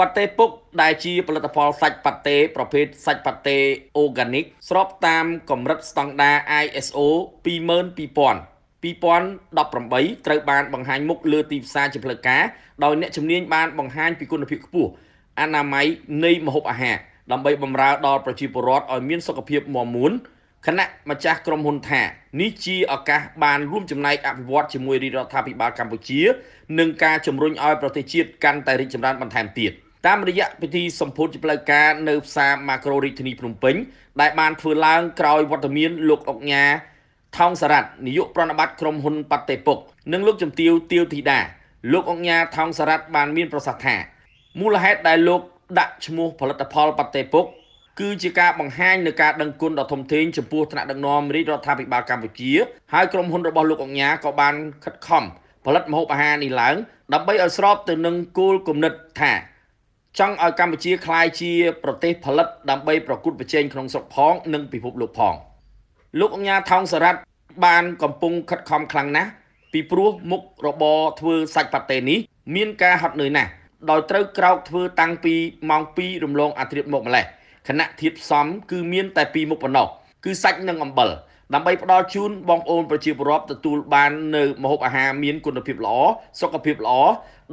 ប៉ាតេពុកដែលជាផលិតផលសាច់ប៉ាតេប្រភេទសាច់ប៉ាតេអូហ្គានិកស្របតាមកម្រិតស្តង់ដារ ISO 22000 2018ត្រូវបានបង្ហាញមុខលើទីផ្សារជាផ្លូវការដោយអ្នកជំនាញបានបង្ហាញពីគុណភាពខ្ពស់អនាម័យនៃម្ហូបអាហារដើម្បីបម្រើដល់ប្រជាពលរដ្ឋឲ្យមានសុខភាពមាំមួនគណៈម្ចាស់ក្រុមហ៊ុនថានេះជាឱកាសបានរួមចំណែកអភិវឌ្ឍជាមួយរាជរដ្ឋាភិបាលកម្ពុជានិងការជំរុញឲ្យប្រទេសជាតិកាន់តែរីកចម្រើនបន្ថែមទៀត។តាមរយៈពិធីសម្ពោធជាផ្លូវការនៅផ្សារម៉ាក្រូរាជធានីភ្នំពេញដែលបានធ្វើឡើងក្រោយវត្តមានលោកអុកញ៉ាថោងសារ៉ាត់នាយកប្រណិប័តក្រុមហ៊ុនប៉ាតេពុក និងលោកជំទាវទៀវធីតាលោកអង្គញាថោងសារ៉ាត់បានមានប្រសាសន៍ថាមូលហេតុដែលលោកដាក់ឈ្មោះផលិតផលប៉ាតេពុក គឺជាការបង្ហាញនៅការដឹងគុណដ៏ធំធេងចំពោះថ្នាក់ដឹកនាំរាជរដ្ឋាភិបាលកម្ពុជាហើយក្រុមហ៊ុនរបស់លោកអង្គញាក៏បានខិតខំផលិតម្ហូបអាហារនេះឡើងដើម្បីឲ្យស្របទៅនឹងគោលគំនិតថាចង់ឲ្យកម្ពុជាក្លាយជាប្រទេសផលិត ដើម្បីប្រកួតប្រជែងក្នុងស្រុកផង និងពិភពលោកផងលោកអញ្ញាថោងសារ៉ាត់បានកំពុងខិតខំខ្លាំងណាស់ពីព្រោះមុខរបរធ្វើសាច់ប៉ាតេនេះមានការហត់នឿយណាស់ដោយត្រូវក្រោកធ្វើ តាំងពីម៉ោង2រំលងអាធ្រាត្រមកម្លេះគណៈធៀបផ្សំគឺមាន តែពីរមុខប៉ុណ្ណោះគឺសាច់និងអំបិលដើម្បីផ្ដល់ជូនបងប្អូនប្រជាពលរដ្ឋទទួលបាននៅម្ហូបអាហារមានគុណភាពល្អសុខភាពល្អ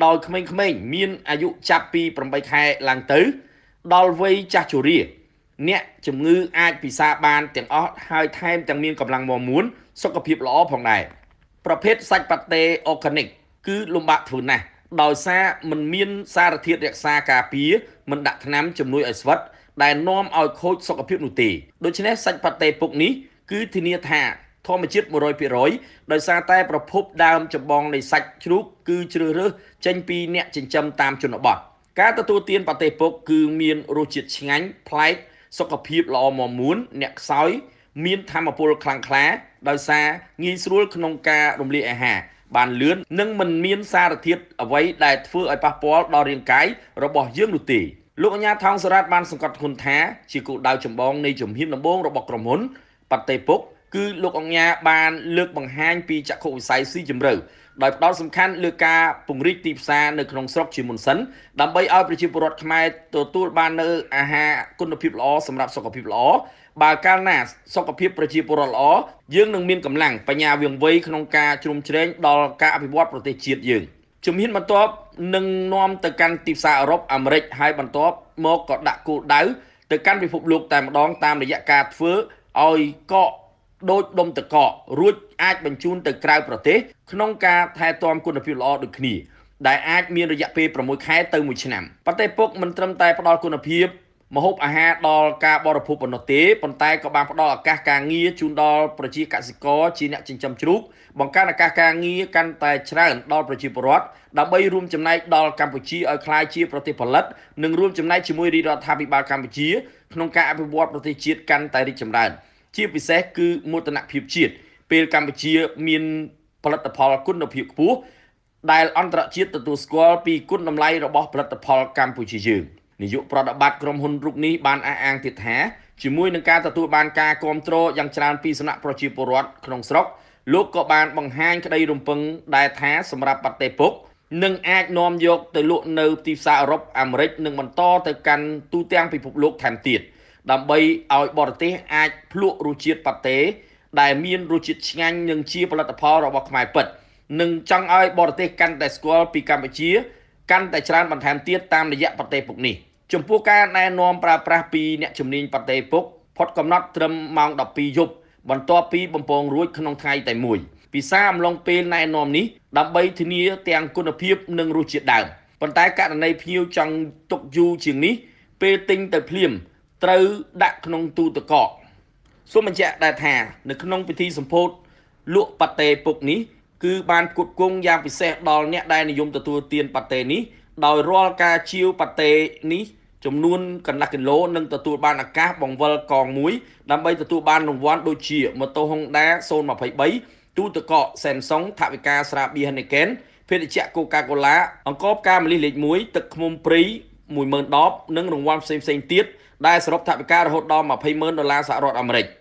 ដោយក្មេងៗមានអាយុចាប់ពី8ខែឡើងទៅដល់វ័យចាស់ជរា អ្នកជំងឺអាចពិសាបានទាំងអស់ហើយថែមទាំងមានកម្លាំងមាំមួនសុខភាពល្អផងដែរប្រភេទសាច់ប៉ាតេអូកានិកគឺលំបាកធ្វើណាស់ដោយសារมันមានសារធាតុរក្សាការពារมันដាក់ថ្នាំជំនួយឲ្យស្វិតដែលនាំឲ្យខូចសុខភាពនោះទេដូច្នេះសាច់ប៉ាតេពុកនេះគឺធានាថាធម្មជាតិ100%ដោយសារតែ ប្រភពដើមចម្បងនៃសាច់ជ្រូកគឺជ្រើសរើសចេញពីអ្នកចិញ្ចឹមតាមជនបទការទទួលទានប្រទេសពុកគឺមានរសជាតិឆ្ងាញ់ប្លែកសុខភាពល្អមាំមួនអ្នកខ្សោយមានធមពលខ្លាំងក្លាដោយសារងាយស្រួល ក្នុងការរំលាយអាហារបានលឿននិងមិនមានសារធាតុអ្វីដែលធ្វើឲ្យប៉ះពាល់ដល់រាងកាយរបស់យើងនោះទេលោកអាញាថោងសារ៉ាត់បានសង្កត់ធ្ងន់ថា ជាគោលដៅចម្បងនៃជំហានដំបូងរបស់ក្រុមហ៊ុនបតេពុកគឺលោកអង្គាបានលើកបង្ហាញពីចក្ខុវិស័យស៊ីជម្រៅដោយផ្ដោតសំខាន់លើការពង្រីកទីផ្សារនៅក្នុងស្រុកជាមុនសិនដើម្បីឲ្យប្រជាពលរដ្ឋខ្មែរទទួលបាននៅអាហារគុណភាពល្អសម្រាប់សុខភាពល្អបើកាលណាសុខភាពប្រជាពលរដ្ឋល្អយើងនឹងមានកម្លាំងបញ្ញាវាងវៃក្នុងការជ្រុំជ្រែងដល់ការអភិវឌ្ឍប្រទេសជាតិយើងជំហានបន្ទាប់នឹងនាំទៅកាន់ទីផ្សារអឺរ៉ុបអាមេរិកហើយបន្ទាប់ មកក៏ដាក់គោលដៅទៅកាន់ពិភពលោកតែម្ដងតាមរយៈការធ្វើឲ្យកកដូចដុំតកករួចអាចបញ្ជូនទៅក្រៅប្រទេសក្នុងការថែទាំគុណភាពល្អដូចគ្នាដែលអាចមានរយៈពេល6ខែទៅ1ឆ្នាំប៉ុន្តែពុកមិនត្រឹមតែផ្ដល់គុណភាពមហូបអាហារដល់ការបរិភោគប៉ុណ្ណោះទេប៉ុន្តែក៏បានផ្ដល់ឱកាសការងារជូនដល់ប្រជាកសិករជាអ្នកចិញ្ចឹមជ្រូក បង្កើនឱកាសការងារកាន់តែច្រើនដល់ប្រជាពលរដ្ឋដើម្បីរួមចំណែកដល់កម្ពុជាឲ្យក្លាយជា ប្រទេសផលិតនិងរួមចំណែកជាមួយរាជរដ្ឋាភិបាលកម្ពុជាក្នុងការអភិវឌ្ឍប្រទេសជាតិកាន់តែរីកចម្រើនជាពិសេសគឺមោទនភាពជាតិពេលកម្ពុជា មានផលិតផលគុណភាពខ្ពស់ដែលអន្តរជាតិទទួលស្គាល់ពីគុណតម្លៃ របស់ផលិតផល កម្ពុជាយើង។នាយកប្រតិបត្តិក្រុមហ៊ុនរូបនេះបានអះអាងទៀតថាជាមួយនឹងការទទួលបានការគាំទ្រយ៉ាងច្រើនពីសំណាក់ប្រជាពលរដ្ឋក្នុងស្រុកលោកក៏បានបង្ហាញក្តី រំពឹងដែរថា សម្រាប់ប្រទេសពុកនឹងអាចនាំយកទៅលក់នៅ ទីផ្សារអឺរ៉ុបអាមេរិកនិងបន្តទៅកាន់ទូទាំងពិភពលោកថែមទៀតដើម្បីឲ្យបរទេសអាចភ្លក់រសជាតិប៉ាតេដែលមានរសជាតិឆ្ងាញ់និងជាផលិតផលរបស់ខ្មែរពិតនិងចង់ឲ្យបរទេសកាន់តែស្គាល់ពីកម្ពុជាកាន់តែច្រើនបន្ថែមទៀតតាមរយៈប្រទេសពុកនេះ។ចំពោះការណែនាំប្រើប្រាស់ពីអ្នកជំនាញបតេពុកផុតកំណត់ត្រឹមម៉ោង12យប់បន្ទាប់ពីបំពងរួច ក្នុងថ្ងៃតែមួយពិសាអំឡុងពេលណែនាំនេះដើម្បីធានាទាំងគុណភាព និងរសជាតិដើមប៉ុន្តែករណីភ្ញៀវចង់ទុកយូរជាងនេះពេលទិញទៅភ្លាមត្រូវដាក់ក្នុងទូទឹកកកសូមបញ្ជាក់ដែរថា នៅក្នុង ពិធីសម្ពោធលក់ប៉ាតេពុកនេះ គឺបានគុតគង់យ៉ាងពិសេសដល់អ្នកដែលនិយមទទួលទានប៉ាតេនេះដោយរាល់ការជាវប៉ាតេនេះចំនួនកន្លះគីឡូនិងទទួល បានឱកាសបង្វិលកង1ដើម្បីទទួលបានរង្វាន់ដូចជាម៉ូតូ Honda 023ទូទឹកកក Samsung ថវិកាស្រាបៀ Heineken ភេសជ្ជៈ Coca-Cola អង្គបការម្លិះលេខ1ទឹកឃ្មុំព្រី10010និងរង្វាន់ផ្សេងៗទៀតដែលសរុបថវិការហូតដល់200,000ដុល្លារសហរដ្ឋអាមេរិក។